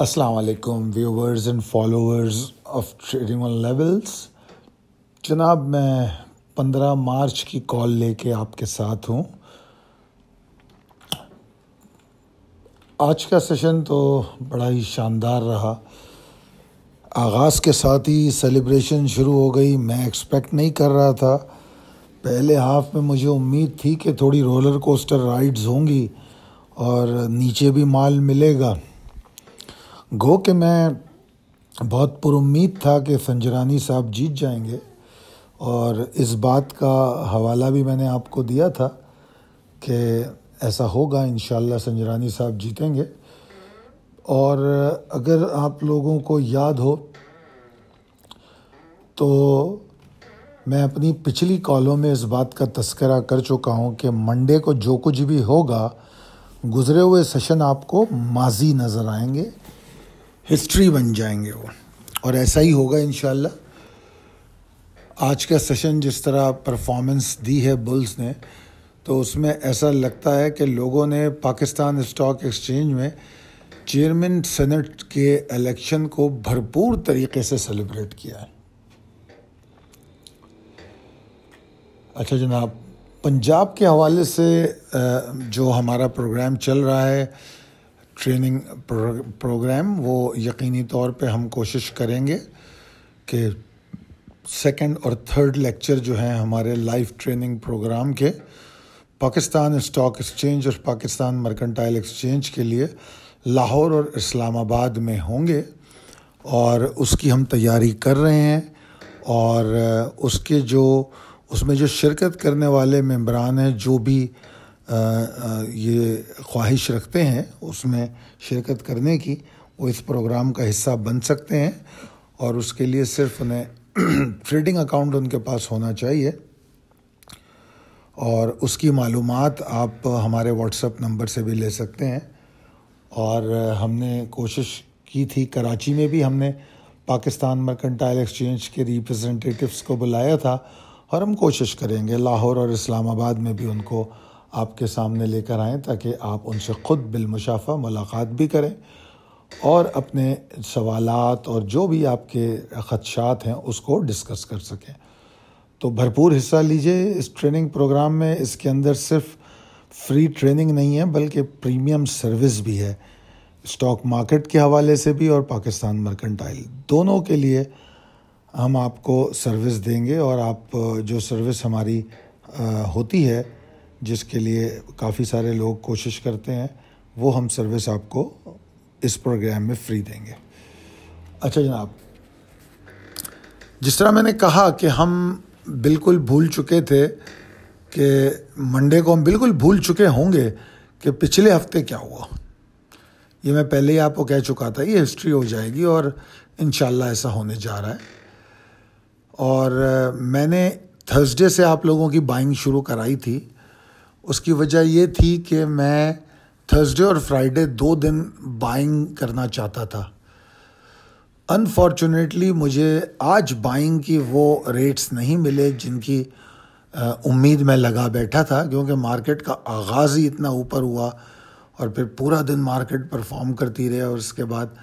असलकुम viewers and followers of trading on levels जनाब मैं 15 मार्च की कॉल लेके आपके साथ हूँ आज का सेशन तो बड़ा ही शानदार रहा आगाज़ के साथ ही सेलिब्रेशन शुरू हो गई मैं एक्सपेक्ट नहीं कर रहा था पहले हाफ में मुझे उम्मीद थी कि थोड़ी रोलर कोस्टर राइड्स होंगी और नीचे भी माल मिलेगा गो के मैं बहुत पुरुद था कि संजरानी साहब जीत जाएंगे और इस बात का हवाला भी मैंने आपको दिया था कि ऐसा होगा इन संजरानी साहब जीतेंगे और अगर आप लोगों को याद हो तो मैं अपनी पिछली कॉलों में इस बात का तस्करा कर चुका हूँ कि मंडे को जो कुछ भी होगा गुजरे हुए सेशन आपको माजी नज़र आएंगे हिस्ट्री बन जाएंगे वो और ऐसा ही होगा इन आज का सेशन जिस तरह परफॉर्मेंस दी है बुल्स ने तो उसमें ऐसा लगता है कि लोगों ने पाकिस्तान स्टॉक एक्सचेंज में चेयरमैन सेनेट के इलेक्शन को भरपूर तरीके से सेलिब्रेट किया है अच्छा जनाब पंजाब के हवाले से जो हमारा प्रोग्राम चल रहा है ट्रेनिंग प्रोग्राम वो यकीनी तौर पे हम कोशिश करेंगे कि सेकंड और थर्ड लेक्चर जो हैं हमारे लाइव ट्रेनिंग प्रोग्राम के पाकिस्तान स्टॉक एक्सचेंज और पाकिस्तान मर्केंटाइल एक्सचेंज के लिए लाहौर और इस्लामाबाद में होंगे और उसकी हम तैयारी कर रहे हैं और उसके जो उसमें जो शिरकत करने वाले मेम्बरान हैं जो भी आ, आ, ये ख्वाहिश रखते हैं उसमें शिरकत करने की वो इस प्रोग्राम का हिस्सा बन सकते हैं और उसके लिए सिर्फ उन्हें ट्रेडिंग अकाउंट उनके पास होना चाहिए और उसकी मालूम आप हमारे व्हाट्सएप नंबर से भी ले सकते हैं और हमने कोशिश की थी कराची में भी हमने पाकिस्तान मर्केंटाइल एक्सचेंज के रिप्रेजेंटेटिव्स को बुलाया था और हम कोशिश करेंगे लाहौर और इस्लामाबाद में भी उनको आपके सामने लेकर आएँ ताकि आप उनसे ख़ुद बिलमुशाफा मुलाकात भी करें और अपने सवालात और जो भी आपके ख़दशात हैं उसको डिस्कस कर सकें तो भरपूर हिस्सा लीजिए इस ट्रेनिंग प्रोग्राम में इसके अंदर सिर्फ फ्री ट्रेनिंग नहीं है बल्कि प्रीमियम सर्विस भी है स्टॉक मार्केट के हवाले से भी और पाकिस्तान मर्केंटाइल दोनों के लिए हम आपको सर्विस देंगे और आप जो सर्विस हमारी होती है जिसके लिए काफ़ी सारे लोग कोशिश करते हैं वो हम सर्विस आपको इस प्रोग्राम में फ्री देंगे अच्छा जनाब जिस तरह मैंने कहा कि हम बिल्कुल भूल चुके थे कि मंडे को हम बिल्कुल भूल चुके होंगे कि पिछले हफ्ते क्या हुआ ये मैं पहले ही आपको कह चुका था ये हिस्ट्री हो जाएगी और इन ऐसा होने जा रहा है और मैंने थर्सडे से आप लोगों की बाइंग शुरू कराई थी उसकी वजह ये थी कि मैं थर्सडे और फ्राइडे दो दिन बाइंग करना चाहता था अनफॉर्चुनेटली मुझे आज बाइंग की वो रेट्स नहीं मिले जिनकी उम्मीद मैं लगा बैठा था क्योंकि मार्केट का आगाज़ ही इतना ऊपर हुआ और फिर पूरा दिन मार्केट परफॉर्म करती रही और उसके बाद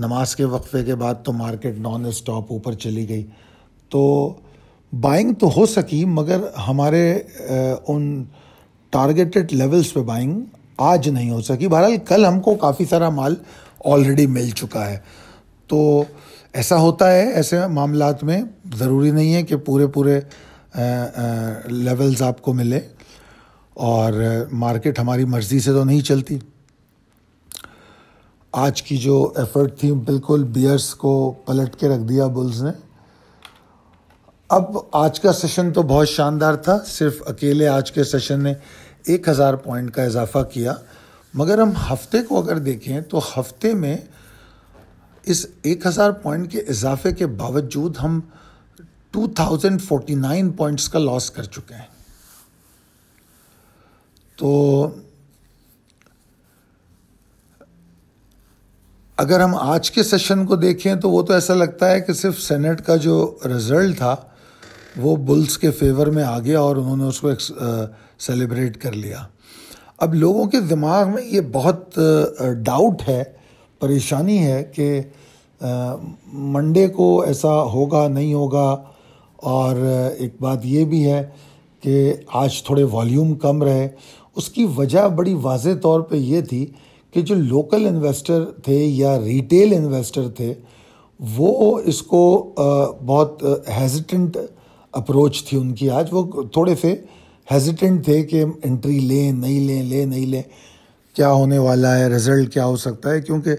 नमाज के वक्फे के बाद तो मार्केट नॉन स्टॉप ऊपर चली गई तो बाइंग तो हो सकी मगर हमारे उन टारगेटेड लेवल्स पे बाइंग आज नहीं हो सकी बहरहाल कल हमको काफ़ी सारा माल ऑलरेडी मिल चुका है तो ऐसा होता है ऐसे मामला में ज़रूरी नहीं है कि पूरे पूरे लेवल्स आपको मिले और मार्केट हमारी मर्ज़ी से तो नहीं चलती आज की जो एफर्ट थी बिल्कुल बियर्स को पलट के रख दिया बुल्स ने अब आज का सेशन तो बहुत शानदार था सिर्फ अकेले आज के सेशन ने एक हज़ार पॉइंट का इजाफा किया मगर हम हफ्ते को अगर देखें तो हफ्ते में इस एक हज़ार पॉइंट के इजाफे के बावजूद हम two thousand forty nine points का लॉस कर चुके हैं तो अगर हम आज के सेशन को देखें तो वो तो ऐसा लगता है कि सिर्फ सेनेट का जो रिज़ल्ट था वो बुल्स के फेवर में आ गया और उन्होंने उसको एक सेलिब्रेट कर लिया अब लोगों के दिमाग में ये बहुत डाउट है परेशानी है कि मंडे को ऐसा होगा नहीं होगा और एक बात ये भी है कि आज थोड़े वॉल्यूम कम रहे उसकी वजह बड़ी वाज तौर पे ये थी कि जो लोकल इन्वेस्टर थे या रिटेल इन्वेस्टर थे वो इसको बहुत हेजिटेंट अप्रोच थी उनकी आज वो थोड़े से हेजिटेंट थे कि एंट्री लें नहीं लें लें नहीं लें क्या होने वाला है रिज़ल्ट क्या हो सकता है क्योंकि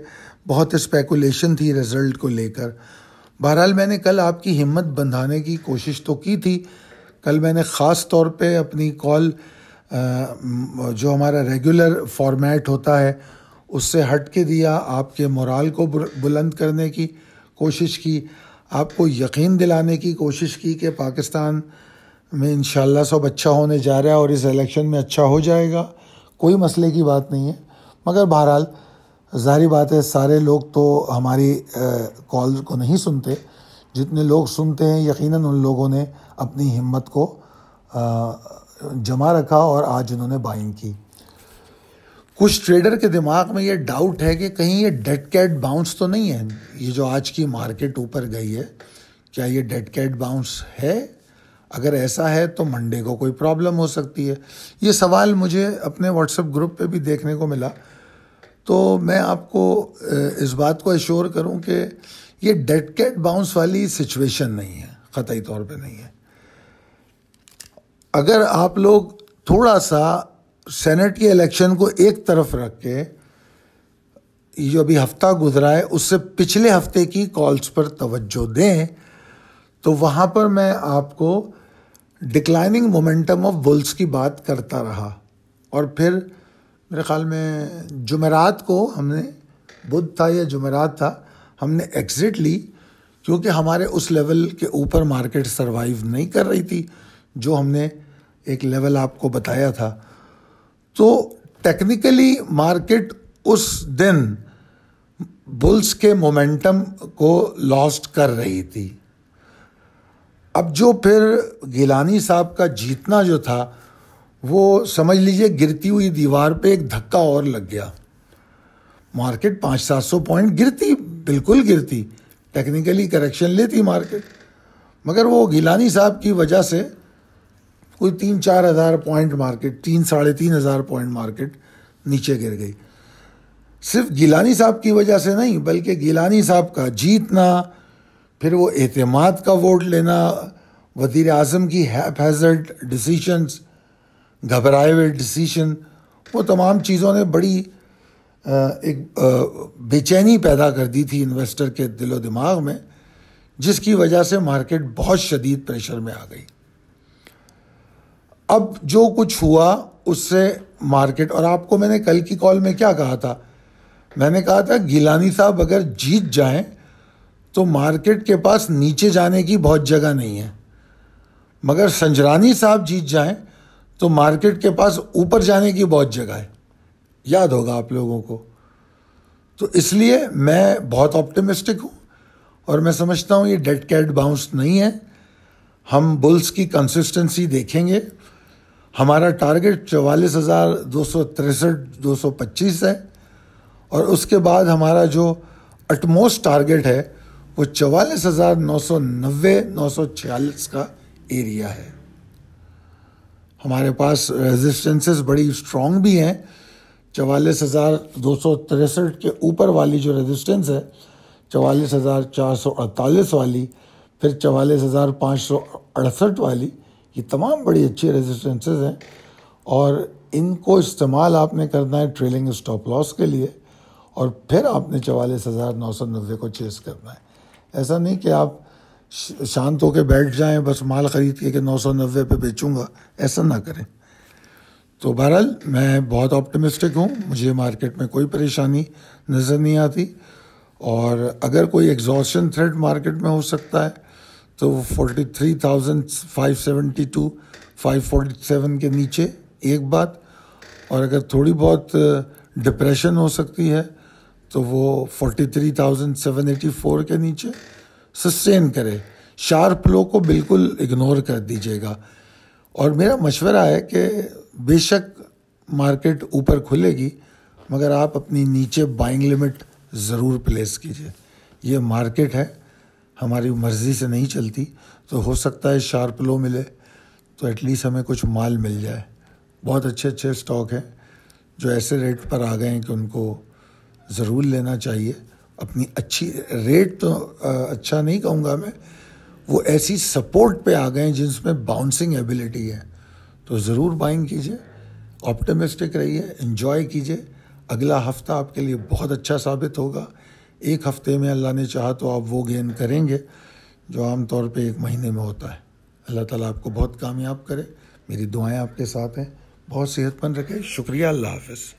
बहुत स्पेकुलेशन थी रिज़ल्ट को लेकर बहरहाल मैंने कल आपकी हिम्मत बंधाने की कोशिश तो की थी कल मैंने ख़ास तौर पर अपनी कॉल जो हमारा रेगुलर फॉर्मेट होता है उससे हट के दिया आपके मोराल को बुलंद करने की कोशिश की आपको यकीन दिलाने की कोशिश की कि पाकिस्तान में इन सब अच्छा होने जा रहा है और इस इलेक्शन में अच्छा हो जाएगा कोई मसले की बात नहीं है मगर बहरहाल ज़ाहरी बात है सारे लोग तो हमारी कॉल को नहीं सुनते जितने लोग सुनते हैं यकीनन उन लोगों ने अपनी हिम्मत को आ, जमा रखा और आज उन्होंने बाइंग की कुछ ट्रेडर के दिमाग में ये डाउट है कि कहीं ये डेड कैट बाउंस तो नहीं है ये जो आज की मार्केट ऊपर गई है क्या ये डेड कैट बाउंस है अगर ऐसा है तो मंडे को कोई प्रॉब्लम हो सकती है ये सवाल मुझे अपने व्हाट्सएप ग्रुप पे भी देखने को मिला तो मैं आपको इस बात को एश्योर करूं कि ये डेड कैट बाउंस वाली सिचुएशन नहीं है ख़तई तौर पे नहीं है अगर आप लोग थोड़ा सा सेनेट के इलेक्शन को एक तरफ रख के जो अभी हफ्ता गुजरा है उससे पिछले हफ्ते की कॉल्स पर तवज्जो दें तो वहाँ पर मैं आपको डिक्लाइनिंग मोमेंटम ऑफ बुल्स की बात करता रहा और फिर मेरे ख्याल में जुमेरात को हमने बुध था या जुमेरात था हमने एग्ज़िट ली क्योंकि हमारे उस लेवल के ऊपर मार्केट सरवाइव नहीं कर रही थी जो हमने एक लेवल आपको बताया था तो टेक्निकली मार्केट उस दिन बुल्स के मोमेंटम को लॉस्ट कर रही थी अब जो फिर गिलानी साहब का जीतना जो था वो समझ लीजिए गिरती हुई दीवार पे एक धक्का और लग गया मार्केट पाँच सात सौ पॉइंट गिरती बिल्कुल गिरती टेक्निकली करेक्शन लेती मार्केट मगर वो गिलानी साहब की वजह से कोई तीन चार हज़ार पॉइंट मार्केट तीन साढ़े तीन हज़ार पॉइंट मार्केट नीचे गिर गई सिर्फ गिलानी साहब की वजह से नहीं बल्कि गिलानी साहब का जीतना फिर वो एतमाद का वोट लेना वजीर अजम की हैजर्ड डिसीशंस घबराए हुए डिसीशन वो तमाम चीज़ों ने बड़ी एक बेचैनी पैदा कर दी थी इन्वेस्टर के दिलो दिमाग में जिसकी वजह से मार्केट बहुत शदीद प्रेशर में आ गई अब जो कुछ हुआ उससे मार्केट और आपको मैंने कल की कॉल में क्या कहा था मैंने कहा था गिलानी साहब अगर जीत जाएं तो मार्केट के पास नीचे जाने की बहुत जगह नहीं है मगर संजरानी साहब जीत जाएं तो मार्केट के पास ऊपर जाने की बहुत जगह है याद होगा आप लोगों को तो इसलिए मैं बहुत ऑप्टिमिस्टिक हूँ और मैं समझता हूँ ये डेड कैट बाउंस नहीं है हम बुल्स की कंसिस्टेंसी देखेंगे हमारा टारगेट चवालीस हज़ार दो सौ तिरसठ दो सौ पच्चीस है और उसके बाद हमारा जो अटमोस्ट टारगेट है वो चवालीस हज़ार नौ सौ नब्बे नौ सौ छियालीस का एरिया है हमारे पास रेजिस्टेंसेस बड़ी स्ट्रॉन्ग भी हैं चवालीस हज़ार दो सौ तिरसठ के ऊपर वाली जो रेजिस्टेंस है चवालीस हज़ार चार सौ अड़तालीस वाली फिर चवालीस हज़ार पाँच सौ अड़सठ वाली ये तमाम बड़ी अच्छी रेजिस्टेंसेज हैं और इनको इस्तेमाल आपने करना है ट्रेलिंग स्टॉप लॉस के लिए और फिर आपने चवालीस हज़ार नौ सौ नब्बे को चेस करना है ऐसा नहीं कि आप शांत होकर बैठ जाएं बस माल ख़रीद के कि नौ सौ नब्बे पर बेचूँगा ऐसा ना करें तो बहरहाल मैं बहुत ऑप्टिमिस्टिक हूँ मुझे मार्केट में कोई परेशानी नज़र नहीं आती और अगर कोई एग्जॉशन थ्रेड मार्केट में हो सकता है तो forty three five five seventy two forty seven के नीचे एक बात और अगर थोड़ी बहुत डिप्रेशन हो सकती है तो वो forty three thousand seven eighty four के नीचे सस्टेन करे शार्प लो को बिल्कुल इग्नोर कर दीजिएगा और मेरा मशवरा है कि बेशक मार्केट ऊपर खुलेगी मगर आप अपनी नीचे बाइंग लिमिट ज़रूर प्लेस कीजिए ये मार्केट है हमारी मर्ज़ी से नहीं चलती तो हो सकता है शार्प लो मिले तो एटलीस्ट हमें कुछ माल मिल जाए बहुत अच्छे अच्छे स्टॉक हैं जो ऐसे रेट पर आ गए हैं कि उनको ज़रूर लेना चाहिए अपनी अच्छी रेट तो अच्छा नहीं कहूँगा मैं वो ऐसी सपोर्ट पे आ गए हैं जिसमें बाउंसिंग एबिलिटी है तो ज़रूर बाइंग कीजिए ऑप्टमिस्टिक रहिए इन्जॉय कीजिए अगला हफ्ता आपके लिए बहुत अच्छा साबित होगा एक हफ्ते में अल्लाह ने चाहा तो आप वो गेन करेंगे जो आमतौर पे एक महीने में होता है अल्लाह ताला आपको बहुत कामयाब करे मेरी दुआएं आपके साथ हैं बहुत सेहतमंद रखें शुक्रिया अल्लाह हाफिज़